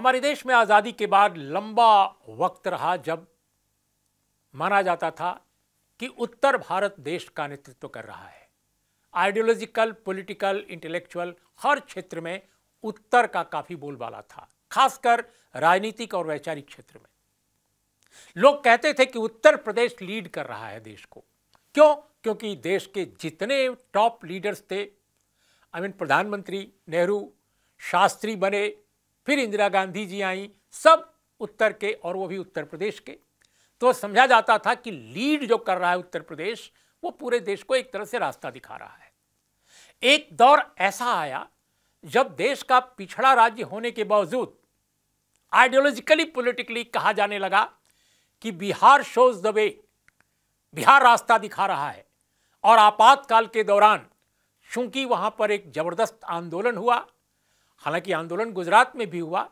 हमारे देश में आज़ादी के बाद लंबा वक्त रहा जब माना जाता था कि उत्तर भारत देश का नेतृत्व कर रहा है आइडियोलॉजिकल पॉलिटिकल इंटेलेक्चुअल हर क्षेत्र में उत्तर का काफ़ी बोलबाला था खासकर राजनीतिक और वैचारिक क्षेत्र में लोग कहते थे कि उत्तर प्रदेश लीड कर रहा है देश को क्यों क्योंकि देश के जितने टॉप लीडर्स थे आई I मीन mean, प्रधानमंत्री नेहरू शास्त्री बने फिर इंदिरा गांधी जी आई सब उत्तर के और वो भी उत्तर प्रदेश के तो समझा जाता था कि लीड जो कर रहा है उत्तर प्रदेश वो पूरे देश को एक तरह से रास्ता दिखा रहा है एक दौर ऐसा आया जब देश का पिछड़ा राज्य होने के बावजूद आइडियोलॉजिकली पॉलिटिकली कहा जाने लगा कि Bihar shows the way Bihar रास्ता दिखा रहा है और आपातकाल के दौरान चूंकि वहां पर एक जबरदस्त आंदोलन हुआ हालांकि आंदोलन गुजरात में भी हुआ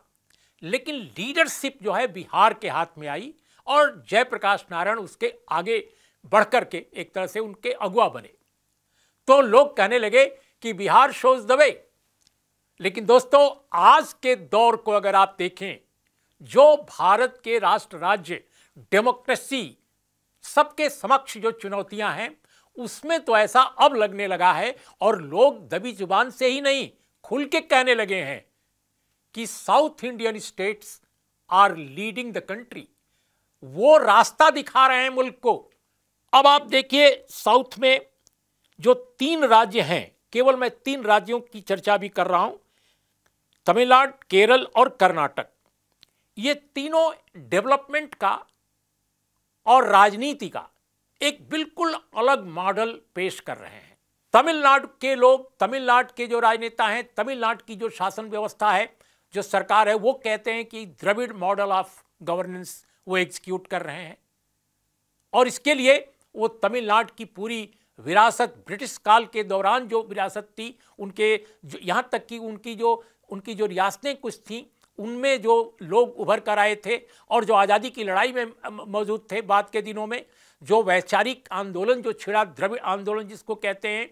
लेकिन लीडरशिप जो है बिहार के हाथ में आई और जयप्रकाश नारायण उसके आगे बढ़कर के एक तरह से उनके अगुआ बने तो लोग कहने लगे कि बिहार शोज दबे लेकिन दोस्तों आज के दौर को अगर आप देखें जो भारत के राष्ट्र राज्य डेमोक्रेसी सबके समक्ष जो चुनौतियां हैं उसमें तो ऐसा अब लगने लगा है और लोग दबी जुबान से ही नहीं खुल के कहने लगे हैं कि south Indian states are leading the country वो रास्ता दिखा रहे हैं मुल्क को अब आप देखिए साउथ में जो तीन राज्य हैं केवल मैं तीन राज्यों की चर्चा भी कर रहा हूं तमिलनाडु केरल और कर्नाटक ये तीनों डेवलपमेंट का और राजनीति का एक बिल्कुल अलग मॉडल पेश कर रहे हैं तमिलनाडु के लोग तमिलनाडु के जो राजनेता हैं तमिलनाडु की जो शासन व्यवस्था है जो सरकार है वो कहते हैं कि द्रविड़ मॉडल ऑफ गवर्नेंस वो एग्जीक्यूट कर रहे हैं और इसके लिए वो तमिलनाडु की पूरी विरासत ब्रिटिश काल के दौरान जो विरासत थी उनके यहाँ तक कि उनकी जो उनकी जो रियासतें कुछ थीं उनमें जो लोग उभर कर आए थे और जो आज़ादी की लड़ाई में मौजूद थे बाद के दिनों में जो वैचारिक आंदोलन जो छिड़ा द्रव्य आंदोलन जिसको कहते हैं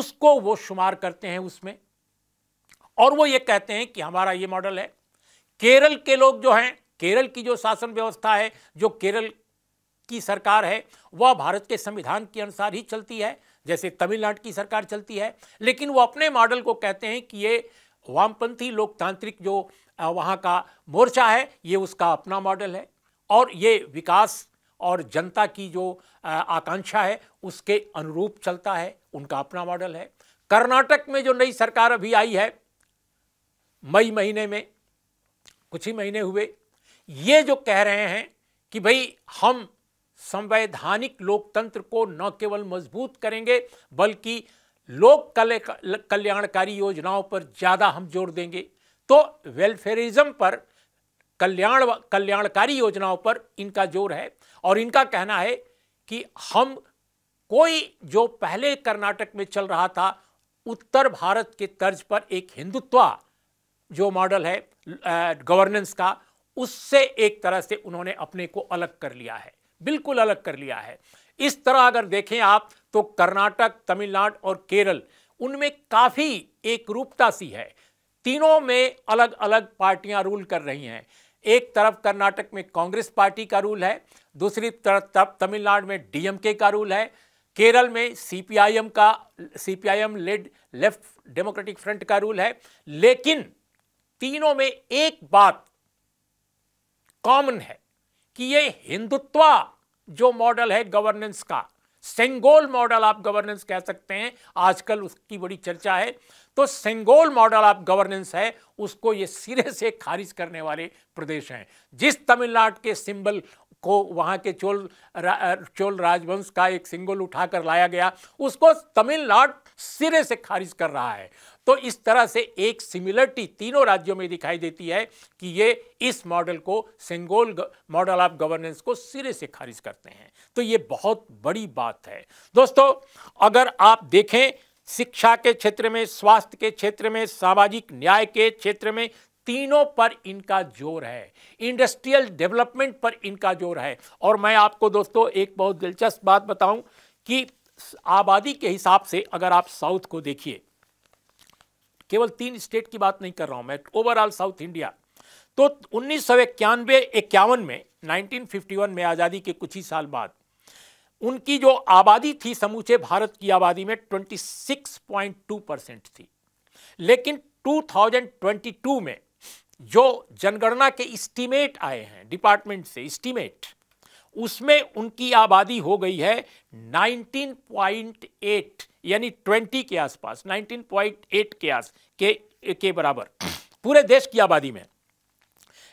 उसको वो शुमार करते हैं उसमें और वो ये कहते हैं कि हमारा ये मॉडल है केरल के लोग जो हैं केरल की जो शासन व्यवस्था है जो केरल की सरकार है वह भारत के संविधान के अनुसार ही चलती है जैसे तमिलनाडु की सरकार चलती है लेकिन वो अपने मॉडल को कहते हैं कि ये वामपंथी लोकतांत्रिक जो वहाँ का मोर्चा है ये उसका अपना मॉडल है और ये विकास और जनता की जो आकांक्षा है उसके अनुरूप चलता है उनका अपना मॉडल है कर्नाटक में जो नई सरकार अभी आई है मई महीने में कुछ ही महीने हुए ये जो कह रहे हैं कि भाई हम संवैधानिक लोकतंत्र को न केवल मजबूत करेंगे बल्कि लोक कल्याणकारी योजनाओं पर ज़्यादा हम जोर देंगे तो वेलफेयरिज्म पर कल्याण कल्याणकारी योजनाओं पर इनका जोर है और इनका कहना है कि हम कोई जो पहले कर्नाटक में चल रहा था उत्तर भारत के तर्ज पर एक हिंदुत्व जो मॉडल है गवर्नेंस का उससे एक तरह से उन्होंने अपने को अलग कर लिया है बिल्कुल अलग कर लिया है इस तरह अगर देखें आप तो कर्नाटक तमिलनाडु और केरल उनमें काफ़ी एक रूपता सी है तीनों में अलग अलग पार्टियां रूल कर रही हैं एक तरफ कर्नाटक में कांग्रेस पार्टी का रूल है दूसरी तरफ तमिलनाडु में डीएमके का रूल है केरल में सीपीआईएम का CPIM led left democratic front का रूल है लेकिन तीनों में एक बात कॉमन है कि ये हिंदुत्वा जो मॉडल है गवर्नेंस का सेंगोल मॉडल ऑफ गवर्नेंस कह सकते हैं आजकल उसकी बड़ी चर्चा है तो सेंगोल मॉडल ऑफ गवर्नेंस है उसको ये सिरे से खारिज करने वाले प्रदेश हैं जिस तमिलनाडु के सिंबल को वहाँ के चोल रा, चोल राजवंश का एक सिंगल उठाकर लाया गया उसको तमिलनाडु सिरे से खारिज कर रहा है तो इस तरह से एक सिमिलरिटी तीनों राज्यों में दिखाई देती है कि ये इस मॉडल को सेंगोल मॉडल ऑफ गवर्नेंस को सिरे से खारिज करते हैं तो ये बहुत बड़ी बात है दोस्तों अगर आप देखें शिक्षा के क्षेत्र में स्वास्थ्य के क्षेत्र में सामाजिक न्याय के क्षेत्र में तीनों पर इनका जोर है इंडस्ट्रियल डेवलपमेंट पर इनका जोर है और मैं आपको दोस्तों एक बहुत दिलचस्प बात बताऊं कि आबादी के हिसाब से अगर आप साउथ को देखिए केवल तीन स्टेट की बात नहीं कर रहा हूं मैं ओवरऑल साउथ इंडिया तो उन्नीस सौ इक्यानवे इक्यावन में 1951 में आज़ादी के कुछ ही साल बाद उनकी जो आबादी थी समूचे भारत की आबादी में 26.2 परसेंट थी लेकिन 2022 में जो जनगणना के इस्टीमेट आए हैं डिपार्टमेंट से इस्टीमेट उसमें उनकी आबादी हो गई है 19.8 यानी 20 के आसपास 19.8 के आस के के बराबर पूरे देश की आबादी में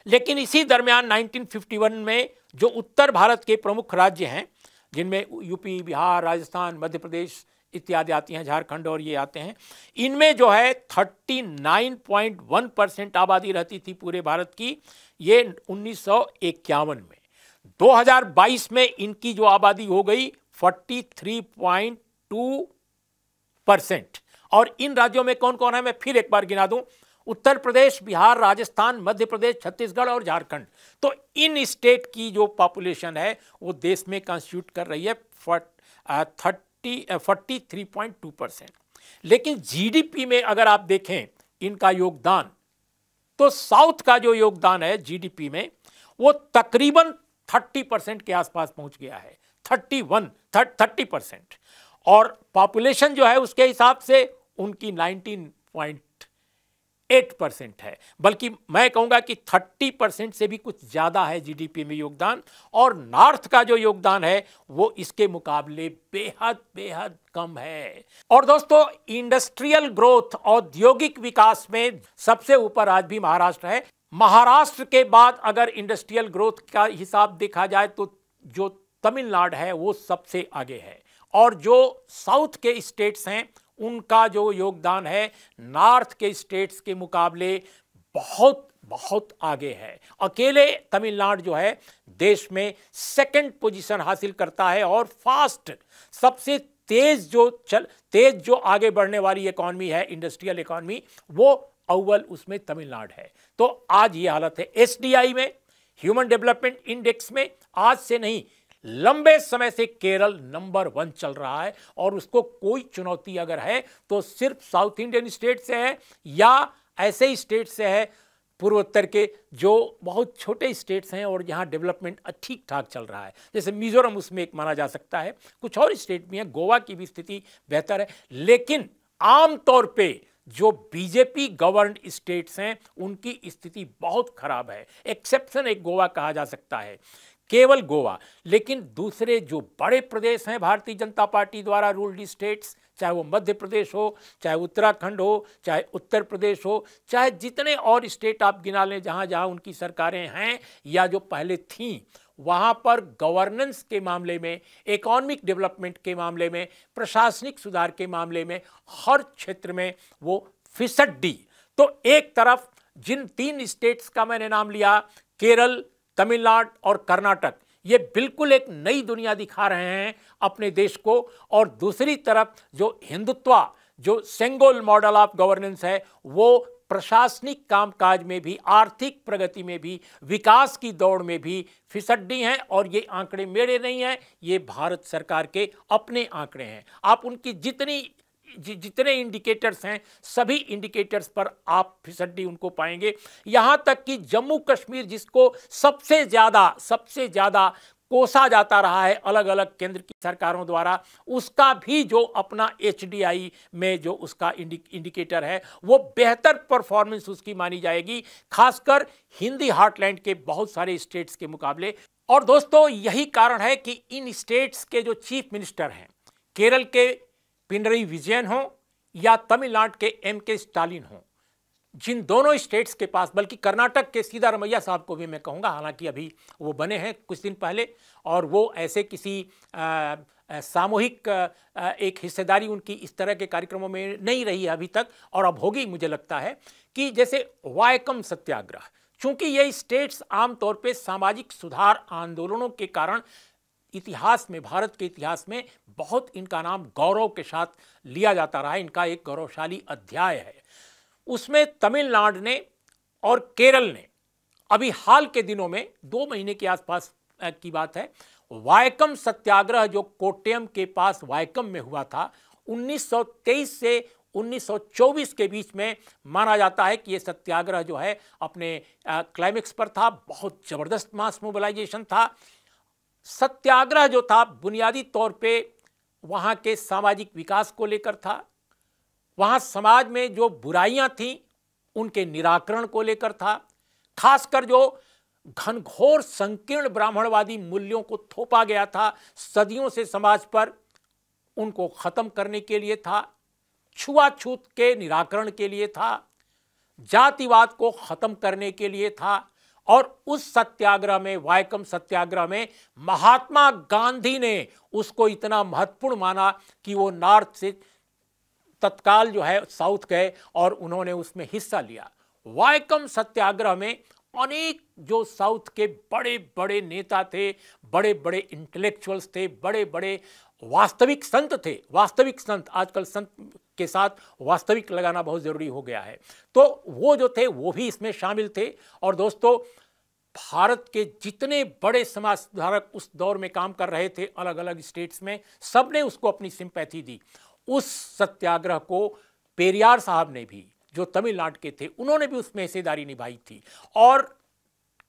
लेकिन इसी दरमियान 1951 में जो उत्तर भारत के प्रमुख राज्य हैं जिनमें यूपी बिहार राजस्थान मध्य प्रदेश इत्यादि आती हैं झारखंड और ये आते हैं इनमें जो है 39.1 परसेंट आबादी रहती थी पूरे भारत की ये उन्नीस में 2022 में इनकी जो आबादी हो गई 43.2 परसेंट और इन राज्यों में कौन कौन है मैं फिर एक बार गिना दूं उत्तर प्रदेश बिहार राजस्थान मध्य प्रदेश छत्तीसगढ़ और झारखंड तो इन स्टेट की जो पॉपुलेशन है वो देश में कॉन्स्टिट्यूट कर रही है thirty forty three point two percent लेकिन जीडीपी में अगर आप देखें इनका योगदान तो साउथ का जो योगदान है जीडीपी में वो तकरीबन थर्टी परसेंट के आसपास पहुंच गया है थर्टी वन थर्टी परसेंट और पॉपुलेशन जो है उसके हिसाब से उनकी 19.8 परसेंट है बल्कि मैं कहूंगा कि 30 परसेंट से भी कुछ ज़्यादा है जीडीपी में योगदान और नॉर्थ का जो योगदान है वो इसके मुकाबले बेहद बेहद कम है और दोस्तों इंडस्ट्रियल ग्रोथ औद्योगिक विकास में सबसे ऊपर आज भी महाराष्ट्र है महाराष्ट्र के बाद अगर इंडस्ट्रियल ग्रोथ का हिसाब देखा जाए तो जो तमिलनाडु है वो सबसे आगे है और जो साउथ के स्टेट्स हैं उनका जो योगदान है नॉर्थ के स्टेट्स के मुकाबले बहुत बहुत आगे है अकेले तमिलनाडु जो है देश में सेकंड पोजीशन हासिल करता है और फास्ट सबसे तेज जो चल तेज जो आगे बढ़ने वाली इकॉनमी है इंडस्ट्रियल इकॉनमी वो अव्वल उसमें तमिलनाडु है तो आज ये हालत है एसडीआई में ह्यूमन डेवलपमेंट इंडेक्स में आज से नहीं लंबे समय से केरल नंबर वन चल रहा है और उसको कोई चुनौती अगर है तो सिर्फ साउथ इंडियन स्टेट से है या ऐसे स्टेट से है पूर्वोत्तर के जो बहुत छोटे स्टेट्स हैं और जहाँ डेवलपमेंट ठीक ठाक चल रहा है जैसे मिजोरम उसमें एक माना जा सकता है कुछ और स्टेट भी हैं गोवा की भी स्थिति बेहतर है लेकिन आमतौर पे जो बीजेपी गवर्न स्टेट्स हैं उनकी स्थिति बहुत खराब है एक्सेप्शन एक गोवा कहा जा सकता है केवल गोवा लेकिन दूसरे जो बड़े प्रदेश हैं भारतीय जनता पार्टी द्वारा रूल्ड स्टेट्स चाहे वो मध्य प्रदेश हो चाहे उत्तराखंड हो चाहे उत्तर प्रदेश हो चाहे जितने और स्टेट आप गिना लें जहाँ जहाँ उनकी सरकारें हैं या जो पहले थीं वहाँ पर गवर्नेंस के मामले में इकोनॉमिक डेवलपमेंट के मामले में प्रशासनिक सुधार के मामले में हर क्षेत्र में वो फिसड्डी तो एक तरफ जिन तीन स्टेट्स का मैंने नाम लिया केरल तमिलनाडु और कर्नाटक ये बिल्कुल एक नई दुनिया दिखा रहे हैं अपने देश को और दूसरी तरफ जो हिंदुत्वा जो सेंगोल मॉडल ऑफ गवर्नेंस है वो प्रशासनिक कामकाज में भी आर्थिक प्रगति में भी विकास की दौड़ में भी फिसड्डी हैं और ये आंकड़े मेरे नहीं हैं ये भारत सरकार के अपने आंकड़े हैं आप उनकी जितनी जितने इंडिकेटर्स हैं सभी इंडिकेटर्स पर आप फिसड्डी उनको पाएंगे यहां तक कि जम्मू कश्मीर जिसको सबसे ज़्यादा सबसे ज़्यादा कोसा जाता रहा है अलग अलग केंद्र की सरकारों द्वारा उसका भी जो अपना एच में जो उसका इंडिकेटर है वो बेहतर परफॉर्मेंस उसकी मानी जाएगी खासकर हिंदी हार्टलैंड के बहुत सारे स्टेट्स के मुकाबले और दोस्तों यही कारण है कि इन स्टेट्स के जो चीफ मिनिस्टर हैं केरल के पिनरई विजयन हो या तमिलनाडु के एम के स्टालिन हों जिन दोनों स्टेट्स के पास बल्कि कर्नाटक के सीधा रमैया साहब को भी मैं कहूँगा हालांकि अभी वो बने हैं कुछ दिन पहले और वो ऐसे किसी सामूहिक एक हिस्सेदारी उनकी इस तरह के कार्यक्रमों में नहीं रही है अभी तक और अब होगी मुझे लगता है कि जैसे वायकम सत्याग्रह चूंकि ये स्टेट्स आमतौर पर सामाजिक सुधार आंदोलनों के कारण इतिहास में भारत के इतिहास में बहुत इनका नाम गौरव के साथ लिया जाता रहा इनका एक गौरवशाली अध्याय है उसमें तमिलनाडु ने और केरल ने अभी हाल के दिनों में दो महीने के आसपास की बात है वायकम सत्याग्रह जो कोट्यम के पास वायकम में हुआ था 1923 से 1924 के बीच में माना जाता है कि ये सत्याग्रह जो है अपने क्लाइमेक्स पर था बहुत ज़बरदस्त मास मोबिलाइजेशन था सत्याग्रह जो था बुनियादी तौर पे वहाँ के सामाजिक विकास को लेकर था वहाँ समाज में जो बुराइयाँ थीं उनके निराकरण को लेकर था खासकर जो घनघोर संकीर्ण ब्राह्मणवादी मूल्यों को थोपा गया था सदियों से समाज पर उनको ख़त्म करने के लिए था छुआछूत के निराकरण के लिए था जातिवाद को ख़त्म करने के लिए था और उस सत्याग्रह में वायकम सत्याग्रह में महात्मा गांधी ने उसको इतना महत्वपूर्ण माना कि वो नॉर्थ से तत्काल जो है साउथ गए और उन्होंने उसमें हिस्सा लिया वायकम सत्याग्रह में अनेक जो साउथ के बड़े बड़े नेता थे बड़े बड़े इंटेलेक्चुअल्स थे बड़े बड़े वास्तविक संत थे वास्तविक संत आजकल संत के साथ वास्तविक लगाना बहुत ज़रूरी हो गया है तो वो जो थे वो भी इसमें शामिल थे और दोस्तों भारत के जितने बड़े समाज सुधारक उस दौर में काम कर रहे थे अलग अलग स्टेट्स में सब ने उसको अपनी सिंपैथी दी उस सत्याग्रह को पेरियार साहब ने भी जो तमिलनाडु के थे उन्होंने भी उसमें हिस्सेदारी निभाई थी और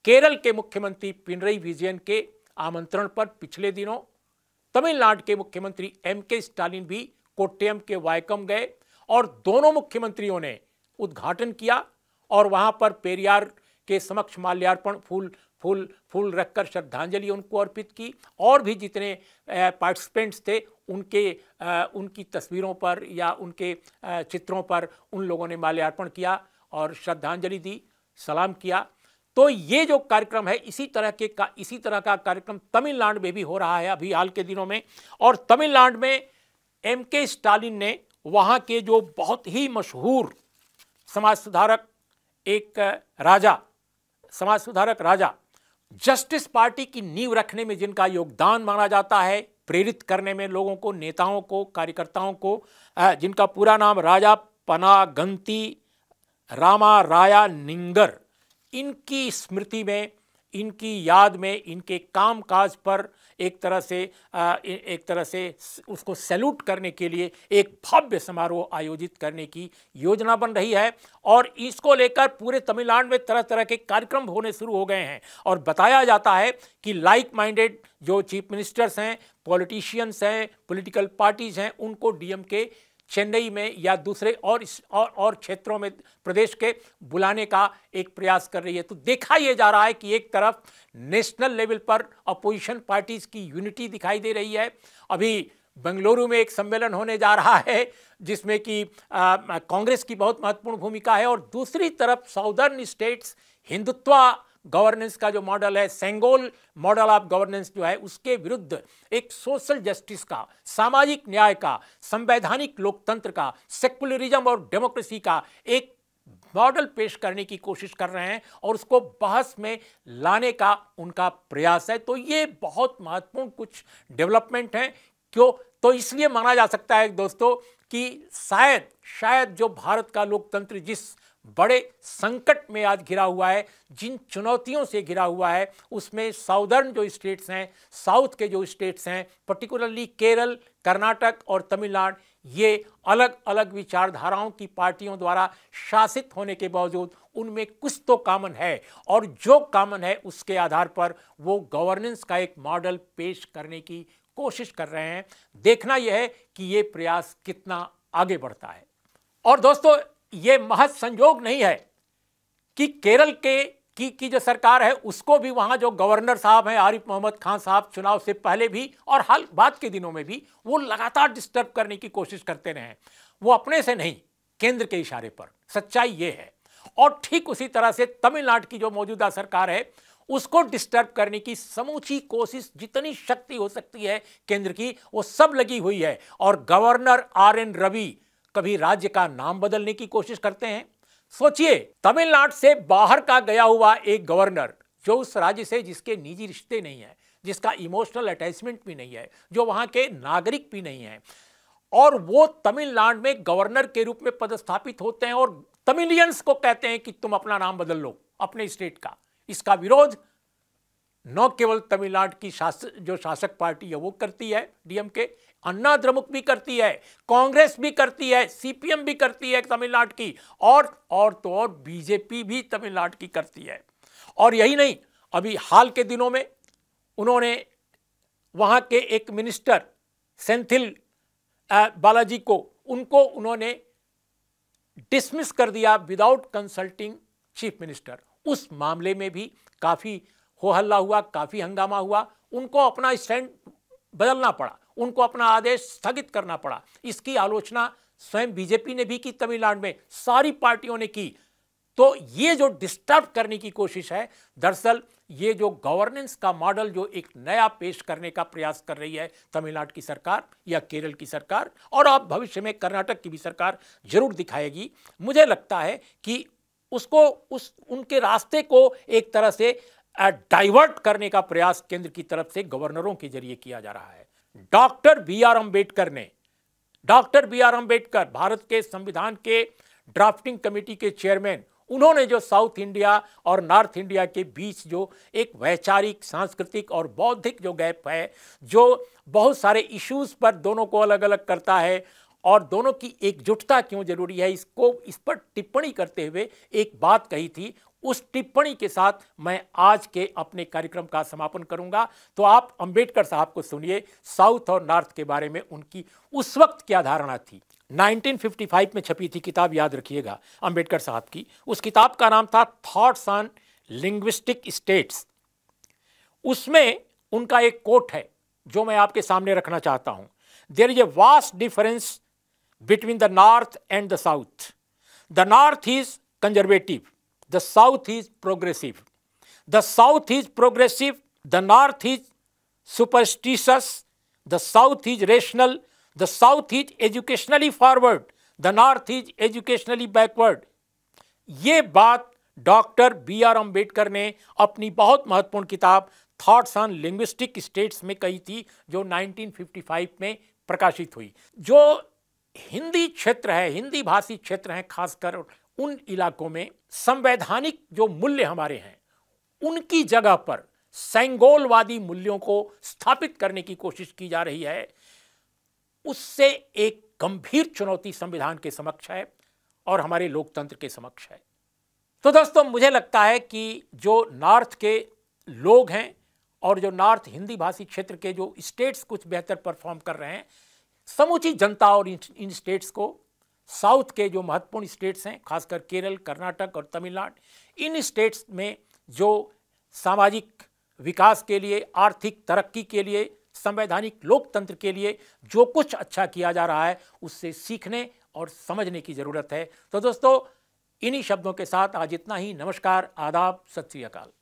केरल के मुख्यमंत्री पिनरई विजयन के आमंत्रण पर पिछले दिनों तमिलनाडु के मुख्यमंत्री एम के स्टालिन भी कोट्टयम के वायकम गए और दोनों मुख्यमंत्रियों ने उद्घाटन किया और वहाँ पर पेरियार के समक्ष माल्यार्पण फूल फूल फूल रखकर श्रद्धांजलि उनको अर्पित की और भी जितने पार्टिसिपेंट्स थे उनके आ, उनकी तस्वीरों पर या उनके आ, चित्रों पर उन लोगों ने माल्यार्पण किया और श्रद्धांजलि दी सलाम किया तो ये जो कार्यक्रम है इसी तरह के का इसी तरह का कार्यक्रम तमिलनाडु में भी हो रहा है अभी हाल के दिनों में और तमिलनाडु में एम के स्टालिन ने वहाँ के जो बहुत ही मशहूर समाज सुधारक एक राजा समाज सुधारक राजा जस्टिस पार्टी की नींव रखने में जिनका योगदान माना जाता है प्रेरित करने में लोगों को नेताओं को कार्यकर्ताओं को जिनका पूरा नाम राजा पनागंती रामा राया निंगर इनकी स्मृति में इनकी याद में इनके कामकाज पर एक तरह से एक तरह से उसको सैल्यूट करने के लिए एक भव्य समारोह आयोजित करने की योजना बन रही है और इसको लेकर पूरे तमिलनाडु में तरह तरह के कार्यक्रम होने शुरू हो गए हैं और बताया जाता है कि लाइक माइंडेड जो चीफ मिनिस्टर्स हैं पॉलिटिशियंस हैं पॉलिटिकल पार्टीज हैं उनको डीएम के चेन्नई में या दूसरे और इस और और क्षेत्रों में प्रदेश के बुलाने का एक प्रयास कर रही है तो देखा यह जा रहा है कि एक तरफ नेशनल लेवल पर अपोजिशन पार्टीज़ की यूनिटी दिखाई दे रही है अभी बेंगलुरु में एक सम्मेलन होने जा रहा है जिसमें कि कांग्रेस की बहुत महत्वपूर्ण भूमिका है और दूसरी तरफ साउदर्न स्टेट्स हिंदुत्वा गवर्नेंस का जो मॉडल है सेंगोल मॉडल ऑफ गवर्नेंस जो है उसके विरुद्ध एक सोशल जस्टिस का सामाजिक न्याय का संवैधानिक लोकतंत्र का सेकुलरिज्म और डेमोक्रेसी का एक मॉडल पेश करने की कोशिश कर रहे हैं और उसको बहस में लाने का उनका प्रयास है तो ये बहुत महत्वपूर्ण कुछ डेवलपमेंट हैं क्यों तो इसलिए माना जा सकता है दोस्तों कि शायद शायद जो भारत का लोकतंत्र जिस बड़े संकट में आज घिरा हुआ है जिन चुनौतियों से घिरा हुआ है उसमें साउदर्न जो स्टेट्स हैं साउथ के जो स्टेट्स हैं पर्टिकुलरली केरल कर्नाटक और तमिलनाडु ये अलग अलग विचारधाराओं की पार्टियों द्वारा शासित होने के बावजूद उनमें कुछ तो कामन है और जो कामन है उसके आधार पर वो गवर्नेंस का एक मॉडल पेश करने की कोशिश कर रहे हैं देखना यह है कि ये प्रयास कितना आगे बढ़ता है और दोस्तों ये महज संयोग नहीं है कि केरल के की, की जो सरकार है उसको भी वहाँ जो गवर्नर साहब हैं आरिफ मोहम्मद खान साहब चुनाव से पहले भी और हाल बाद के दिनों में भी वो लगातार डिस्टर्ब करने की कोशिश करते रहे वो अपने से नहीं केंद्र के इशारे पर सच्चाई ये है और ठीक उसी तरह से तमिलनाडु की जो मौजूदा सरकार है उसको डिस्टर्ब करने की समूची कोशिश जितनी शक्ति हो सकती है केंद्र की वो सब लगी हुई है और गवर्नर आर एन रवि कभी राज्य का नाम बदलने की कोशिश करते हैं सोचिए तमिलनाडु से बाहर का गया हुआ एक गवर्नर जो उस राज्य से जिसके निजी रिश्ते नहीं हैं जिसका इमोशनल अटैचमेंट भी नहीं है जो वहां के नागरिक भी नहीं है और वो तमिलनाडु में गवर्नर के रूप में पदस्थापित होते हैं और तमिलियंस को कहते हैं कि तुम अपना नाम बदल लो अपने स्टेट का इसका विरोध न केवल तमिलनाडु की शास, जो शासक पार्टी है वो करती है डीएमके अन्ना द्रमुक भी करती है कांग्रेस भी करती है सीपीएम भी करती है तमिलनाडु की और और तो और बीजेपी भी तमिलनाडु की करती है और यही नहीं अभी हाल के दिनों में उन्होंने वहां के एक मिनिस्टर सेंथिल बालाजी को उनको उन्होंने डिसमिस कर दिया विदाउट कंसल्टिंग चीफ मिनिस्टर उस मामले में भी काफ़ी हो हल्ला हुआ काफ़ी हंगामा हुआ उनको अपना स्टैंड बदलना पड़ा उनको अपना आदेश स्थगित करना पड़ा इसकी आलोचना स्वयं बीजेपी ने भी की तमिलनाडु में सारी पार्टियों ने की तो ये जो डिस्टर्ब करने की कोशिश है दरअसल ये जो गवर्नेंस का मॉडल जो एक नया पेश करने का प्रयास कर रही है तमिलनाडु की सरकार या केरल की सरकार और आप भविष्य में कर्नाटक की भी सरकार जरूर दिखाएगी मुझे लगता है कि उसको उस उनके रास्ते को एक तरह से डाइवर्ट करने का प्रयास केंद्र की तरफ से गवर्नरों के जरिए किया जा रहा है डॉक्टर बी आर अम्बेडकर ने doctor B R Ambedkar Bharat के संविधान के ड्राफ्टिंग कमेटी के चेयरमैन उन्होंने जो साउथ इंडिया और नॉर्थ इंडिया के बीच जो एक वैचारिक सांस्कृतिक और बौद्धिक जो गैप है जो बहुत सारे इश्यूज पर दोनों को अलग अलग करता है और दोनों की एकजुटता क्यों जरूरी है इसको इस पर टिप्पणी करते हुए एक बात कही थी उस टिप्पणी के साथ मैं आज के अपने कार्यक्रम का समापन करूंगा तो आप अंबेडकर साहब को सुनिए साउथ और नॉर्थ के बारे में उनकी उस वक्त क्या धारणा थी 1955 में छपी थी किताब याद रखिएगा अंबेडकर साहब की उस किताब का नाम था थॉट्स ऑन लिंग्विस्टिक स्टेट्स उसमें उनका एक कोट है जो मैं आपके सामने रखना चाहता हूं there is a vast difference between the north and the south the north is conservative the south is progressive. The south is progressive, the north is superstitious, the south is rational, the south is educationally forward, the north is educationally backward. ये बात doctor B R Ambedkar ने अपनी बहुत महत्वपूर्ण किताब thoughts on linguistic states में कही थी जो 1955 में प्रकाशित हुई जो हिंदी क्षेत्र है हिंदी भाषी क्षेत्र हैं खासकर उन इलाकों में संवैधानिक जो मूल्य हमारे हैं उनकी जगह पर सैंगोलवादी मूल्यों को स्थापित करने की कोशिश की जा रही है उससे एक गंभीर चुनौती संविधान के समक्ष है और हमारे लोकतंत्र के समक्ष है तो दोस्तों मुझे लगता है कि जो नॉर्थ के लोग हैं और जो नॉर्थ हिंदी भाषी क्षेत्र के जो स्टेट्स कुछ बेहतर परफॉर्म कर रहे हैं समूची जनता और इन स्टेट्स को साउथ के जो महत्वपूर्ण स्टेट्स हैं खासकर केरल कर्नाटक और तमिलनाडु इन स्टेट्स में जो सामाजिक विकास के लिए आर्थिक तरक्की के लिए संवैधानिक लोकतंत्र के लिए जो कुछ अच्छा किया जा रहा है उससे सीखने और समझने की ज़रूरत है तो दोस्तों इन्हीं शब्दों के साथ आज इतना ही नमस्कार आदाब सत श्रीकाल